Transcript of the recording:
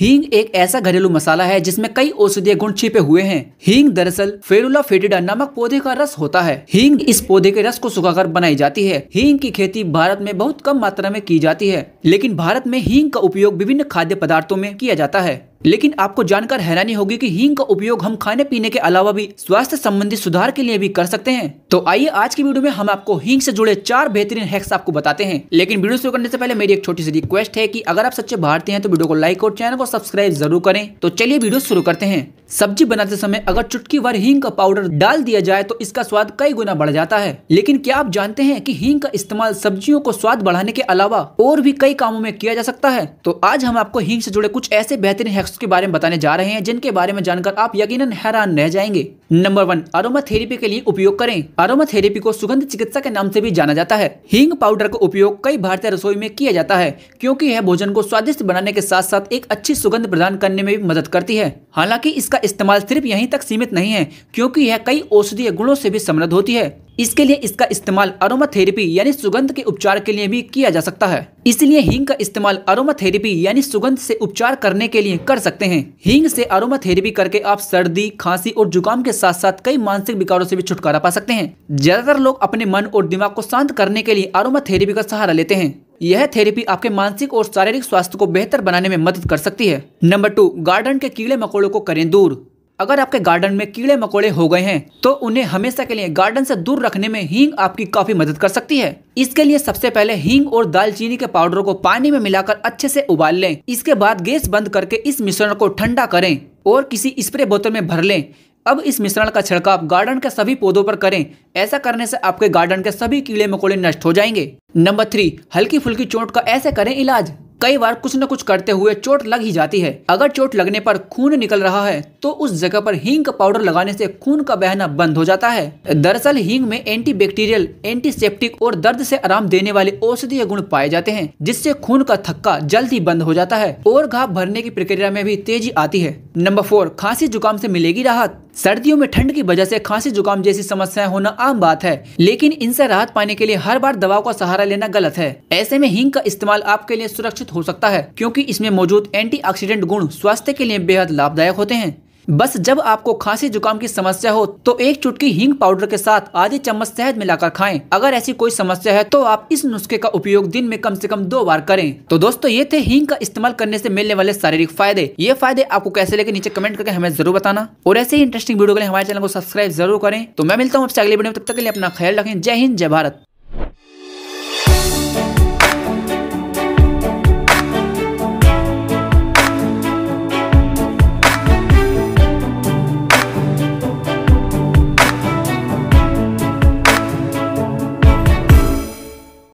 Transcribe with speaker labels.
Speaker 1: हींग एक ऐसा घरेलू मसाला है जिसमें कई औषधीय गुण छिपे हुए हैं हींग दरअसल फेरुला फेटिडा नामक पौधे का रस होता है हींग इस पौधे के रस को सुखाकर बनाई जाती है हींग की खेती भारत में बहुत कम मात्रा में की जाती है लेकिन भारत में हींग का उपयोग विभिन्न खाद्य पदार्थों में किया जाता है लेकिन आपको जानकर हैरानी होगी कि हींग का उपयोग हम खाने पीने के अलावा भी स्वास्थ्य संबंधी सुधार के लिए भी कर सकते हैं तो आइए आज की वीडियो में हम आपको हींग से जुड़े चार बेहतरीन हैक्स आपको बताते हैं लेकिन वीडियो शुरू करने से पहले मेरी एक छोटी सी रिक्वेस्ट है कि अगर आप सच्चे भारतीय हैं तो वीडियो को लाइक और चैनल को सब्सक्राइब जरूर करें तो चलिए वीडियो शुरू करते हैं सब्जी बनाते समय अगर चुटकी भर हींग का पाउडर डाल दिया जाए तो इसका स्वाद कई गुना बढ़ जाता है लेकिन क्या आप जानते हैं कि हींग का इस्तेमाल सब्जियों को स्वाद बढ़ाने के अलावा और भी कई कामों में किया जा सकता है तो आज हम आपको हींग से जुड़े कुछ ऐसे बेहतरीन हैक्स शख्स के बारे में बताने जा रहे हैं जिनके बारे में जानकर आप यकीनन हैरान रह जाएंगे नंबर वन अरोमा थेरेपी के लिए उपयोग करें अरोमा थेरेपी को सुगंध चिकित्सा के नाम से भी जाना जाता है हींग पाउडर का उपयोग कई भारतीय रसोई में किया जाता है क्योंकि यह भोजन को स्वादिष्ट बनाने के साथ साथ एक अच्छी सुगंध प्रदान करने में भी मदद करती है हालांकि इसका इस्तेमाल सिर्फ यहीं तक सीमित नहीं है क्योंकि यह कई औषधीय गुणों से भी समृद्ध होती है इसके लिए इसका इस्तेमाल अरोमाथेरेपी यानी सुगंध के उपचार के लिए भी किया जा सकता है इसलिए हींग का इस्तेमाल अरोमाथेरेपी यानी सुगंध से उपचार करने के लिए कर सकते हैं हींग से अरोमाथेरेपी करके आप सर्दी खांसी और जुकाम के साथ साथ कई मानसिक विकारों से भी छुटकारा पा सकते हैं ज्यादातर लोग अपने मन और दिमाग को शांत करने के लिए अरोमाथेरेपी का सहारा लेते हैं यह थेरेपी आपके मानसिक और शारीरिक स्वास्थ्य को बेहतर बनाने में मदद कर सकती है नंबर टू गार्डन के कीड़े मकोड़ों को करें दूर अगर आपके गार्डन में कीड़े मकोड़े हो गए हैं तो उन्हें हमेशा के लिए गार्डन से दूर रखने में हींग आपकी काफी मदद कर सकती है इसके लिए सबसे पहले हींग और दालचीनी के पाउडर को पानी में मिलाकर अच्छे से उबाल लें इसके बाद गैस बंद करके इस मिश्रण को ठंडा करें और किसी स्प्रे बोतल में भर लें अब इस मिश्रण का छिड़काव गार्डन के सभी पौधों पर करें ऐसा करने से आपके गार्डन के सभी कीड़े मकोड़े नष्ट हो जाएंगे नंबर थ्री हल्की फुल्की चोट का ऐसे करें इलाज कई बार कुछ न कुछ करते हुए चोट लग ही जाती है अगर चोट लगने पर खून निकल रहा है तो उस जगह पर हींग का पाउडर लगाने से खून का बहना बंद हो जाता है दरअसल हींग में एंटी बैक्टीरियल एंटीसेप्टिक और दर्द से आराम देने वाले औषधीय गुण पाए जाते हैं जिससे खून का थक्का जल्द ही बंद हो जाता है और घाव भरने की प्रक्रिया में भी तेजी आती है नंबर फोर खांसी जुकाम से मिलेगी राहत सर्दियों में ठंड की वजह से खांसी जुकाम जैसी समस्याएं होना आम बात है लेकिन इनसे राहत पाने के लिए हर बार दवाओं का सहारा लेना गलत है ऐसे में हिंग का इस्तेमाल आपके लिए सुरक्षित हो सकता है क्योंकि इसमें मौजूद एंटीऑक्सीडेंट गुण स्वास्थ्य के लिए बेहद लाभदायक होते हैं बस जब आपको खांसी जुकाम की समस्या हो तो एक चुटकी हींग पाउडर के साथ आधे चम्मच शहद मिलाकर खाएं अगर ऐसी कोई समस्या है तो आप इस नुस्खे का उपयोग दिन में कम से कम दो बार करें तो दोस्तों ये थे हींग का इस्तेमाल करने से मिलने वाले शारीरिक फायदे ये फायदे आपको कैसे लगे नीचे कमेंट करके हमें जरूर बताना और ऐसे ही इंटरेस्टिंग वीडियो के लिए हमारे चैनल को सब्सक्राइब जरूर करें तो मैं मिलता हूँ अगले वीडियो में तब तक के लिए अपना ख्याल रखें जय हिंद जय भारत